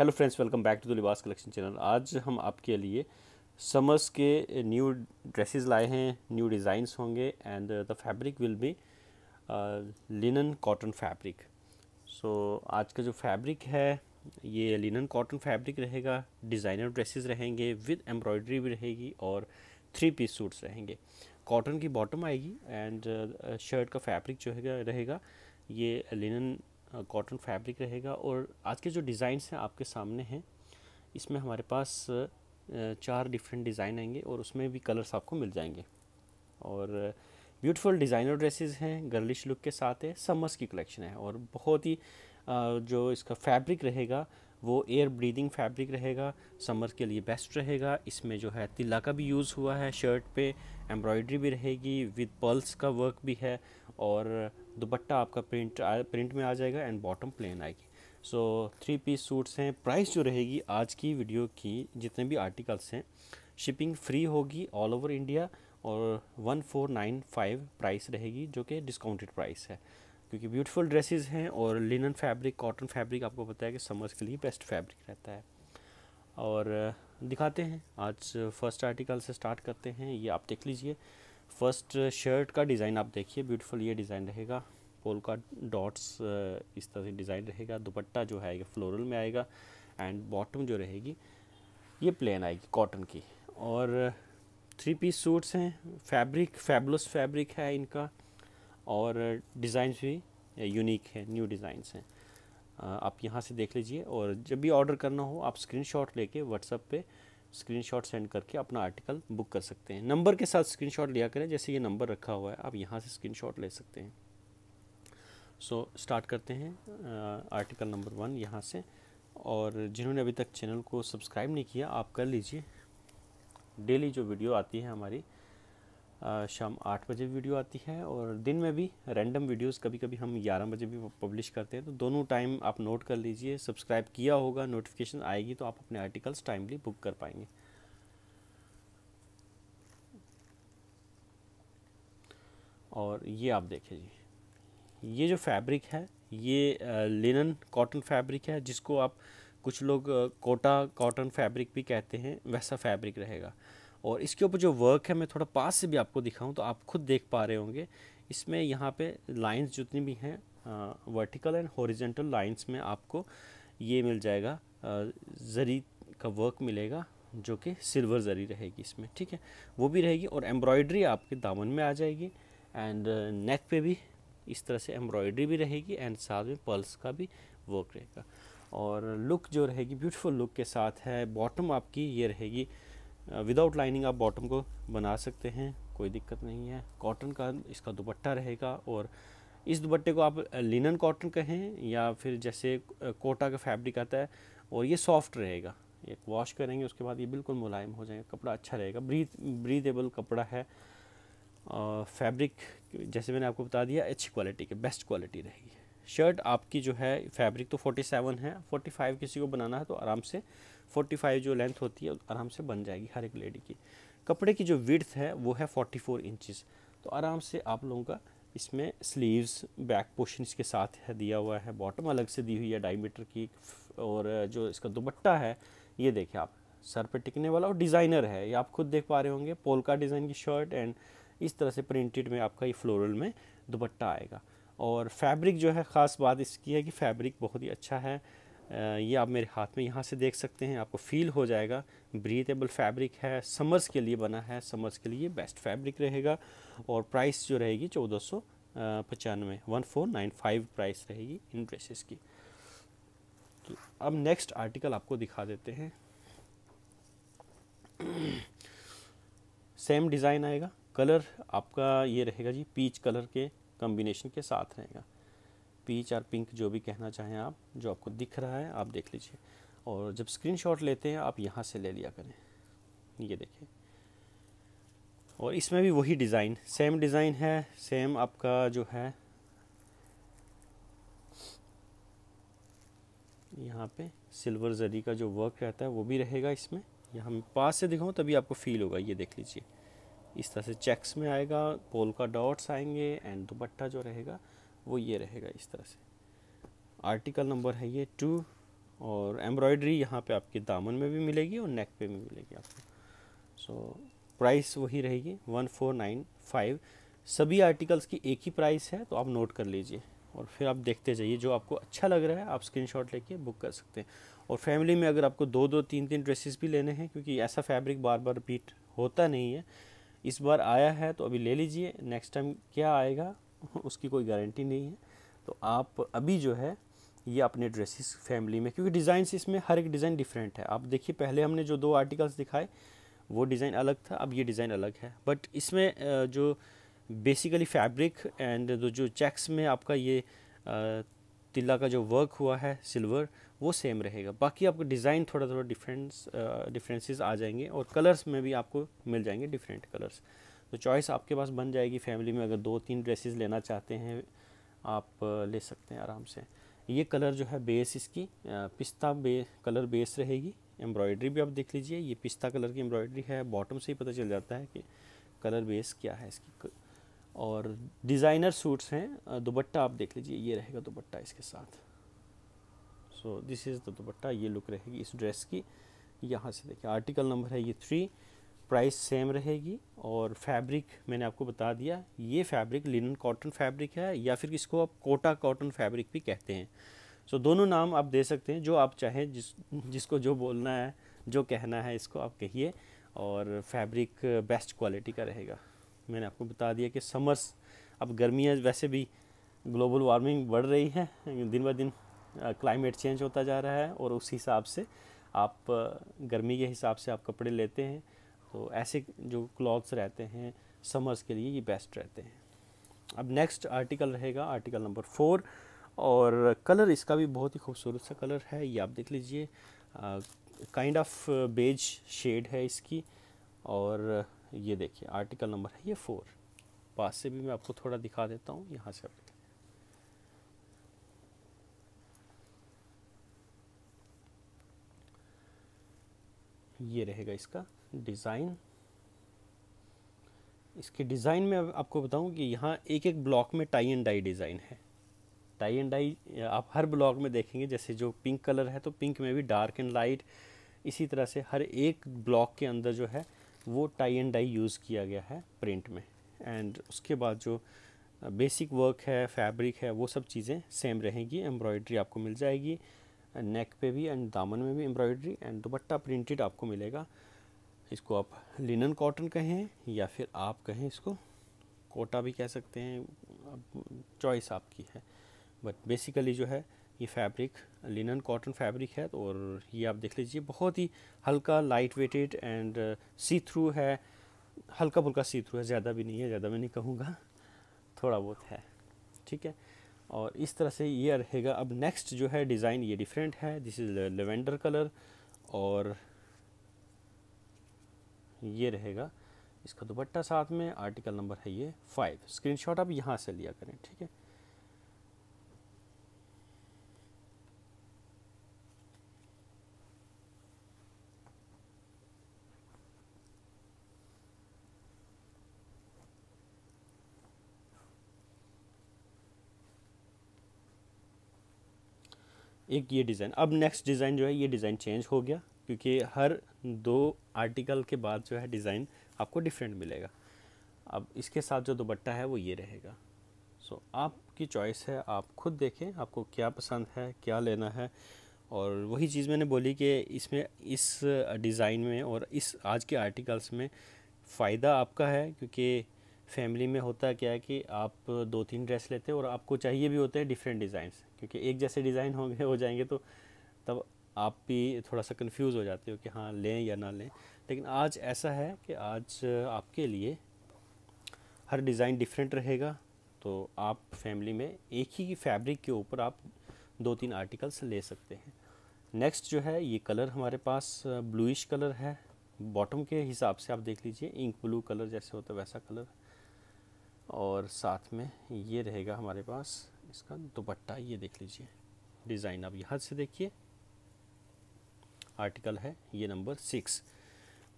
hello friends welcome back to the Libas collection channel आज हम आपके लिए समर्स के न्यू ड्रेसेस लाए हैं न्यू डिज़ाइंस होंगे and the fabric will be linen cotton fabric so आज का जो फैब्रिक है ये लिनन कॉटन फैब्रिक रहेगा डिज़ाइनर ड्रेसेस रहेंगे विद एम्ब्रॉयडरी भी रहेगी और थ्री पीस सूट्स रहेंगे कॉटन की बॉटम आएगी एंड शर्ट uh, का फैब्रिक जो है रहेगा ये लिनन कॉटन फैब्रिक रहेगा और आज के जो डिज़ाइंस हैं आपके सामने हैं इसमें हमारे पास चार डिफरेंट डिज़ाइन आएंगे और उसमें भी कलर्स आपको मिल जाएंगे और ब्यूटीफुल डिज़ाइनर ड्रेसेस हैं गर्लिश लुक के साथ है समर्स की कलेक्शन है और बहुत ही जो इसका फैब्रिक रहेगा वो एयर ब्रीदिंग फैब्रिक रहेगा समर्स के लिए बेस्ट रहेगा इसमें जो है तिल्ला का भी यूज़ हुआ है शर्ट पे एम्ब्रॉयडरी भी रहेगी विद पर्ल्स का वर्क भी है और दुपट्टा आपका प्रिंट प्रिंट में आ जाएगा एंड बॉटम प्लेन आएगी सो थ्री पीस सूट्स हैं प्राइस जो रहेगी आज की वीडियो की जितने भी आर्टिकल्स हैं शिपिंग फ्री होगी ऑल ओवर इंडिया और one four nine five price रहेगी जो कि डिस्काउंटेड प्राइस है क्योंकि ब्यूटीफुल ड्रेसेस हैं और लिनन फैब्रिक कॉटन फैब्रिक आपको पता है कि समर्स के लिए बेस्ट फैब्रिक रहता है और दिखाते हैं आज फर्स्ट आर्टिकल से स्टार्ट करते हैं ये आप देख लीजिए फर्स्ट शर्ट का डिज़ाइन आप देखिए ब्यूटीफुल ये डिज़ाइन रहेगा पोल का डॉट्स इस तरह से डिज़ाइन रहेगा दुपट्टा जो है फ्लोरल में आएगा एंड बॉटम जो रहेगी ये प्लेन आएगी कॉटन की और थ्री पीस सूट्स हैं फैब्रिक फैबलस फैब्रिक है इनका और डिज़ाइन भी यूनिक हैं न्यू डिज़ाइन हैं आप यहाँ से देख लीजिए और जब भी ऑर्डर करना हो आप स्क्रीनशॉट लेके व्हाट्सएप पे स्क्रीनशॉट सेंड करके अपना आर्टिकल बुक कर सकते हैं नंबर के साथ स्क्रीनशॉट लिया करें जैसे ये नंबर रखा हुआ है आप यहाँ से स्क्रीनशॉट ले सकते हैं सो so, स्टार्ट करते हैं आर्टिकल नंबर वन यहाँ से और जिन्होंने अभी तक चैनल को सब्सक्राइब नहीं किया आप कर लीजिए डेली जो वीडियो आती है हमारी शाम आठ बजे वीडियो आती है और दिन में भी रैंडम वीडियोस कभी कभी हम ग्यारह बजे भी पब्लिश करते हैं तो दोनों टाइम आप नोट कर लीजिए सब्सक्राइब किया होगा नोटिफिकेशन आएगी तो आप अपने आर्टिकल्स टाइमली बुक कर पाएंगे और ये आप देखें जी ये जो फैब्रिक है ये लिनन कॉटन फैब्रिक है जिसको आप कुछ लोग कोटा कॉटन फैब्रिक भी कहते हैं वैसा फैब्रिक रहेगा और इसके ऊपर जो वर्क है मैं थोड़ा पास से भी आपको दिखाऊं तो आप खुद देख पा रहे होंगे इसमें यहाँ पे लाइंस जितनी भी हैं वर्टिकल एंड हॉरिजेंटल लाइंस में आपको ये मिल जाएगा ज़री का वर्क मिलेगा जो कि सिल्वर ज़री रहेगी इसमें ठीक है वो भी रहेगी और एम्ब्रॉयड्री आपके दामन में आ जाएगी एंड नेक पे भी इस तरह से एम्ब्रॉयडरी भी रहेगी एंड साथ में पर्ल्स का भी वर्क रहेगा और लुक जो रहेगी ब्यूटीफुल लुक के साथ है बॉटम आपकी ये रहेगी विदाउट लाइनिंग आप बॉटम को बना सकते हैं कोई दिक्कत नहीं है कॉटन का इसका दुपट्टा रहेगा और इस दुपट्टे को आप लिनन कॉटन कहें या फिर जैसे कोटा का फैब्रिक आता है और ये सॉफ्ट रहेगा ये वॉश करेंगे उसके बाद ये बिल्कुल मुलायम हो जाएगा कपड़ा अच्छा रहेगा ब्रीथ ब्रीदेबल कपड़ा है फैब्रिक जैसे मैंने आपको बता दिया अच्छी क्वालिटी के बेस्ट क्वालिटी रहेगी शर्ट आपकी जो है फैब्रिक तो 47 है 45 किसी को बनाना है तो आराम से 45 जो लेंथ होती है आराम से बन जाएगी हर एक लेडी की कपड़े की जो विड्थ है वो है 44 इंचज़ तो आराम से आप लोगों का इसमें स्लीव्स बैक पोर्शन इसके साथ है दिया हुआ है बॉटम अलग से दी हुई है डायमीटर की और जो इसका दुपट्टा है ये देखिए आप सर पे टिकने वाला और डिज़ाइनर है ये आप खुद देख पा रहे होंगे पोलका डिज़ाइन की शर्ट एंड इस तरह से प्रिंटेड में आपका ये फ्लोरल में दुपट्टा आएगा और फैब्रिक जो है ख़ास बात इसकी है कि फैब्रिक बहुत ही अच्छा है ये आप मेरे हाथ में यहाँ से देख सकते हैं आपको फील हो जाएगा ब्रीथेबल फैब्रिक है समर्स के लिए बना है समर्स के लिए बेस्ट फैब्रिक रहेगा और प्राइस जो रहेगी चौदह सौ पचानवे one four nine five price रहेगी इन ड्रेसेस की तो अब नेक्स्ट आर्टिकल आपको दिखा देते हैं सेम डिज़ाइन आएगा कलर आपका ये रहेगा जी पीच कलर के कम्बिनेशन के साथ रहेगा पीच और पिंक जो भी कहना चाहें आप जो आपको दिख रहा है आप देख लीजिए और जब स्क्रीनशॉट लेते हैं आप यहाँ से ले लिया करें ये देखें और इसमें भी वही डिज़ाइन सेम डिज़ाइन है सेम आपका जो है यहाँ पे सिल्वर जरी का जो वर्क रहता है वो भी रहेगा इसमें यहाँ पास से दिखाऊँ तभी आपको फील होगा ये देख लीजिए इस तरह से चेक्स में आएगा पोल का डॉट्स आएंगे एंड दुपट्टा जो रहेगा वो ये रहेगा इस तरह से आर्टिकल नंबर है ये टू और एम्ब्रॉयडरी यहाँ पे आपके दामन में भी मिलेगी और नेक पे भी मिलेगी आपको सो so, प्राइस वही रहेगी वन फोर नाइन फाइव सभी आर्टिकल्स की एक ही प्राइस है तो आप नोट कर लीजिए और फिर आप देखते जाइए जो आपको अच्छा लग रहा है आप स्क्रीनशॉट लेके बुक कर सकते हैं और फैमिली में अगर आपको दो दो तीन तीन ड्रेसेस भी लेने हैं क्योंकि ऐसा फैब्रिक बार बार रिपीट होता नहीं है इस बार आया है तो अभी ले लीजिए नेक्स्ट टाइम क्या आएगा उसकी कोई गारंटी नहीं है तो आप अभी जो है ये अपने ड्रेसेस फैमिली में क्योंकि डिज़ाइंस इसमें हर एक डिज़ाइन डिफरेंट है आप देखिए पहले हमने जो दो आर्टिकल्स दिखाए वो डिज़ाइन अलग था अब ये डिज़ाइन अलग है बट इसमें जो बेसिकली फैब्रिक एंड जो चेक्स में आपका ये तिल्ला का जो वर्क हुआ है सिल्वर वो सेम रहेगा बाकी आपको डिज़ाइन थोड़ा थोड़ा डिफरेंस डिफरेंसेस आ जाएंगे और कलर्स में भी आपको मिल जाएंगे डिफरेंट कलर्स तो चॉइस आपके पास बन जाएगी फैमिली में अगर दो तीन ड्रेसेस लेना चाहते हैं आप ले सकते हैं आराम से ये कलर जो है बेस इसकी पिस्ता बे कलर बेस रहेगी एम्ब्रॉयड्री भी आप देख लीजिए ये पिस्ता कलर की एम्ब्रॉयड्री है बॉटम से ही पता चल जाता है कि कलर बेस क्या है इसकी और डिज़ाइनर सूट्स हैं दुपट्टा आप देख लीजिए ये रहेगा दुपट्टा इसके साथ so this is the dupatta ये लुक रहेगी इस ड्रेस की यहाँ से देखिए आर्टिकल नंबर है ये थ्री प्राइस सेम रहेगी और फैब्रिक मैंने आपको बता दिया ये फैब्रिक लिनन कॉटन फैब्रिक है या फिर इसको आप कोटा कॉटन फैब्रिक भी कहते हैं सो so, दोनों नाम आप दे सकते हैं जो आप चाहें जिस जिसको जो बोलना है जो कहना है इसको आप कहिए और फैब्रिक बेस्ट क्वालिटी का रहेगा मैंने आपको बता दिया कि समर्स अब गर्मियाँ वैसे भी ग्लोबल वार्मिंग बढ़ रही है दिन ब दिन क्लाइमेट चेंज होता जा रहा है और उस हिसाब से आप गर्मी के हिसाब से आप कपड़े लेते हैं तो ऐसे जो क्लॉथ्स रहते हैं समर्स के लिए ये बेस्ट रहते हैं अब नेक्स्ट आर्टिकल रहेगा आर्टिकल नंबर फोर और कलर इसका भी बहुत ही खूबसूरत सा कलर है ये आप देख लीजिए काइंड ऑफ बेज शेड है इसकी और ये देखिए आर्टिकल नंबर है ये फोर पास से भी मैं आपको थोड़ा दिखा देता हूँ यहाँ से आप ये रहेगा इसका डिज़ाइन इसके डिज़ाइन में आपको बताऊं कि यहाँ एक एक ब्लॉक में टाई एंड डाई डिज़ाइन है टाई एंड डाई आप हर ब्लॉक में देखेंगे जैसे जो पिंक कलर है तो पिंक में भी डार्क एंड लाइट इसी तरह से हर एक ब्लॉक के अंदर जो है वो टाई एंड डाई यूज़ किया गया है प्रिंट में एंड उसके बाद जो बेसिक uh, वर्क है फैब्रिक है वो सब चीज़ें सेम रहेंगी एम्ब्रॉयड्री आपको मिल जाएगी नेक uh, पे भी एंड दामन में भी एम्ब्रॉयड्री एंड दुपट्टा प्रिंटेड आपको मिलेगा इसको आप लिनन कॉटन कहें या फिर आप कहें इसको कोटा भी कह सकते हैं चॉइस आपकी है बट बेसिकली जो है ये फैब्रिक लिनन कॉटन फैब्रिक है तो और ये आप देख लीजिए बहुत ही हल्का light weighted and see through है हल्का फुल्का सी थ्रू है ज़्यादा भी नहीं है ज़्यादा मैं नहीं कहूँगा थोड़ा बहुत है ठीक है और इस तरह से ये रहेगा अब नेक्स्ट जो है डिज़ाइन ये डिफरेंट है दिस इज़ लेवेंडर कलर और ये रहेगा इसका दुपट्टा साथ में आर्टिकल नंबर है ये फाइव स्क्रीनशॉट आप यहाँ से लिया करें ठीक है एक ये डिज़ाइन अब नेक्स्ट डिज़ाइन जो है ये डिज़ाइन चेंज हो गया क्योंकि हर दो आर्टिकल के बाद जो है डिज़ाइन आपको डिफरेंट मिलेगा अब इसके साथ जो दुपट्टा है वो ये रहेगा सो so, आपकी चॉइस है आप खुद देखें आपको क्या पसंद है क्या लेना है और वही चीज़ मैंने बोली कि इसमें इस डिज़ाइन में और इस आज के आर्टिकल्स में फ़ायदा आपका है क्योंकि फैमिली में होता क्या है कि आप दो तीन ड्रेस लेते हैं और आपको चाहिए भी होते हैं डिफरेंट डिज़ाइंस क्योंकि एक जैसे डिज़ाइन होंगे हो जाएंगे तो तब आप भी थोड़ा सा कंफ्यूज हो जाते हो कि हाँ लें या ना लें लेकिन आज ऐसा है कि आज आपके लिए हर डिज़ाइन डिफरेंट रहेगा तो आप फैमिली में एक ही फैब्रिक के ऊपर आप दो तीन आर्टिकल्स ले सकते हैं नेक्स्ट जो है ये कलर हमारे पास ब्लूइश कलर है बॉटम के हिसाब से आप देख लीजिए इंक ब्लू कलर जैसे होता है वैसा कलर और साथ में ये रहेगा हमारे पास इसका दुपट्टा ये देख लीजिए डिज़ाइन आप यहाँ से देखिए आर्टिकल है ये नंबर सिक्स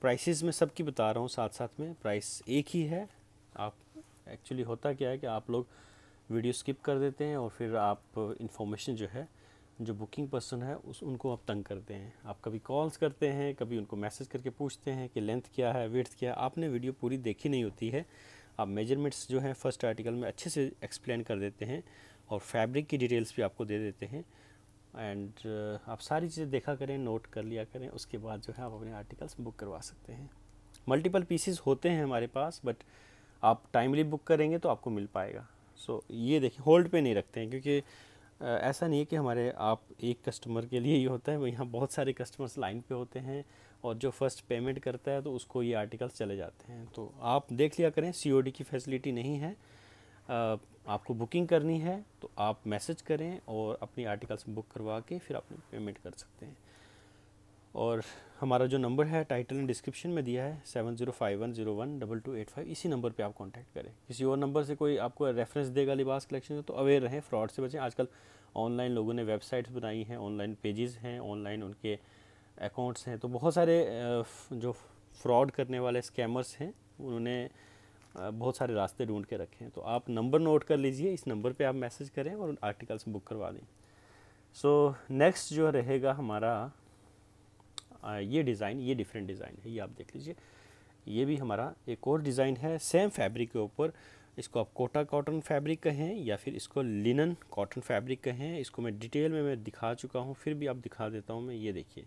प्राइसेस में सबकी बता रहा हूँ साथ साथ में प्राइस एक ही है आप एक्चुअली होता क्या है कि आप लोग वीडियो स्किप कर देते हैं और फिर आप इन्फॉर्मेशन जो है जो बुकिंग पर्सन है उस उनको आप तंग करते हैं आप कभी कॉल्स करते हैं कभी उनको मैसेज करके पूछते हैं कि लेंथ क्या है वेथ क्या है आपने वीडियो पूरी देखी नहीं होती है आप मेजरमेंट्स जो हैं फर्स्ट आर्टिकल में अच्छे से एक्सप्लेन कर देते हैं और फैब्रिक की डिटेल्स भी आपको दे देते हैं एंड uh, आप सारी चीज़ें देखा करें नोट कर लिया करें उसके बाद जो है आप अपने आर्टिकल्स बुक करवा सकते हैं मल्टीपल पीसीज होते हैं हमारे पास बट आप टाइमली बुक करेंगे तो आपको मिल पाएगा सो so, ये देखें होल्ड पे नहीं रखते हैं क्योंकि uh, ऐसा नहीं है कि हमारे आप एक कस्टमर के लिए ही होता है यहाँ बहुत सारे कस्टमर्स लाइन पे होते हैं और जो फर्स्ट पेमेंट करता है तो उसको ये आर्टिकल्स चले जाते हैं तो आप देख लिया करें सी की फैसिलिटी नहीं है आपको बुकिंग करनी है तो आप मैसेज करें और अपनी आर्टिकल्स बुक करवा के फिर आप पेमेंट कर सकते हैं और हमारा जो नंबर है टाइटल एंड डिस्क्रिप्शन में दिया है seven zero five one zero one double two eight five इसी नंबर पे आप कांटेक्ट करें किसी और नंबर से कोई आपको रेफरेंस देगा लिबास कलेक्शन तो अवेयर रहें फ्रॉड से बचें आजकल ऑनलाइन लोगों ने वेबसाइट्स बनाई हैं ऑनलाइन पेजेस हैं ऑनलाइन उनके अकाउंट्स हैं तो बहुत सारे जो फ्रॉड करने वाले स्कैमर्स हैं उन्होंने बहुत सारे रास्ते ढूंढ के रखे हैं तो आप नंबर नोट कर लीजिए इस नंबर पे आप मैसेज करें और आर्टिकल्स बुक करवा दें सो so, नेक्स्ट जो रहेगा हमारा ये डिज़ाइन ये डिफरेंट डिज़ाइन है ये आप देख लीजिए ये भी हमारा एक और डिज़ाइन है सेम फैब्रिक के ऊपर इसको आप कोटा कॉटन फैब्रिक कहें या फिर इसको लिनन कॉटन फैब्रिक कहें इसको मैं डिटेल में मैं दिखा चुका हूँ फिर भी आप दिखा देता हूँ मैं ये देखिए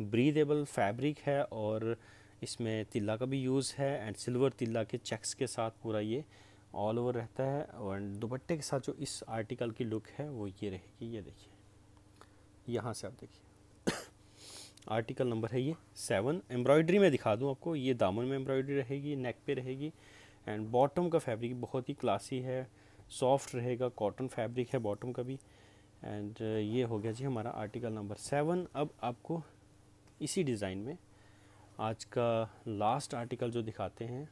ब्रीदेबल फैब्रिक है और इसमें तिल्ला का भी यूज़ है एंड सिल्वर तिल्ला के चेक्स के साथ पूरा ये ऑल ओवर रहता है और दुपट्टे के साथ जो इस आर्टिकल की लुक है वो ये रहेगी ये देखिए यहाँ से आप देखिए आर्टिकल नंबर है ये सेवन एम्ब्रॉयडरी में दिखा दूँ आपको ये दामन में एम्ब्रॉयडरी रहेगी नेक पे रहेगी एंड बॉटम का फैब्रिक बहुत ही क्लासी है सॉफ्ट रहेगा कॉटन फैब्रिक है बॉटम का भी एंड ये हो गया जी हमारा आर्टिकल नंबर सेवन अब आपको इसी डिज़ाइन में आज का लास्ट आर्टिकल जो दिखाते हैं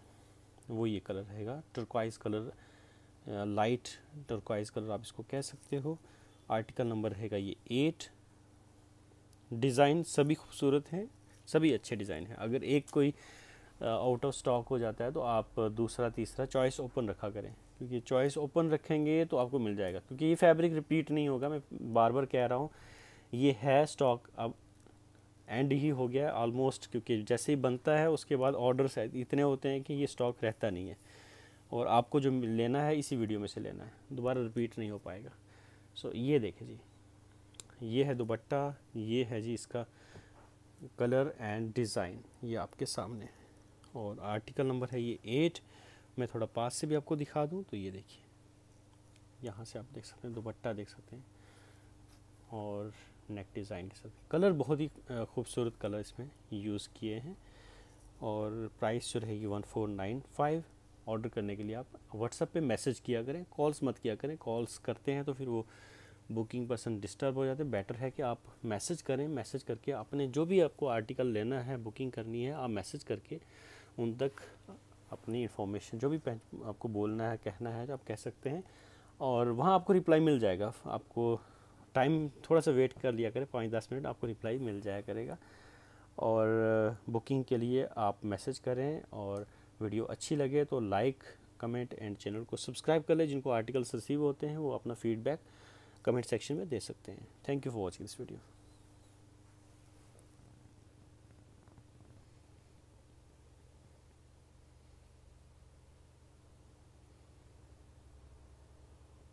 वो ये कलर रहेगा turquoise colour light turquoise colour आप इसको कह सकते हो आर्टिकल नंबर रहेगा ये एट डिज़ाइन सभी खूबसूरत हैं सभी अच्छे डिज़ाइन हैं अगर एक कोई आउट ऑफ स्टॉक हो जाता है तो आप दूसरा तीसरा चॉइस ओपन रखा करें क्योंकि चॉइस ओपन रखेंगे तो आपको मिल जाएगा क्योंकि ये फैब्रिक रिपीट नहीं होगा मैं बार बार कह रहा हूँ ये है स्टॉक अब एंड ही हो गया ऑलमोस्ट क्योंकि जैसे ही बनता है उसके बाद ऑर्डर्स इतने होते हैं कि ये स्टॉक रहता नहीं है और आपको जो लेना है इसी वीडियो में से लेना है दोबारा रिपीट नहीं हो पाएगा सो so, ये देखें जी ये है दुपट्टा ये है जी इसका कलर एंड डिज़ाइन ये आपके सामने है और आर्टिकल नंबर है ये एट मैं थोड़ा पास से भी आपको दिखा दूँ तो ये देखिए यहाँ से आप देख सकते हैं दुपट्टा देख सकते हैं और नेक डिज़ाइन के साथ कलर बहुत ही खूबसूरत कलर इसमें यूज़ किए हैं और प्राइस जो रहेगी one four nine five order करने के लिए आप व्हाट्सएप पे मैसेज किया करें कॉल्स मत किया करें कॉल्स करते हैं तो फिर वो बुकिंग पर्सन डिस्टर्ब हो जाते हैं बेटर है कि आप मैसेज करें मैसेज करके अपने जो भी आपको आर्टिकल लेना है बुकिंग करनी है आप मैसेज करके उन तक अपनी इन्फॉर्मेशन जो भी आपको बोलना है कहना है आप कह सकते हैं और वहाँ आपको रिप्लाई मिल जाएगा आपको टाइम थोड़ा सा वेट कर लिया करें पाँच दस मिनट आपको रिप्लाई मिल जाया करेगा और बुकिंग के लिए आप मैसेज करें और वीडियो अच्छी लगे तो लाइक कमेंट एंड चैनल को सब्सक्राइब कर लें जिनको आर्टिकल्स रिसीव होते हैं वो अपना फीडबैक कमेंट सेक्शन में दे सकते हैं thank you for watching this video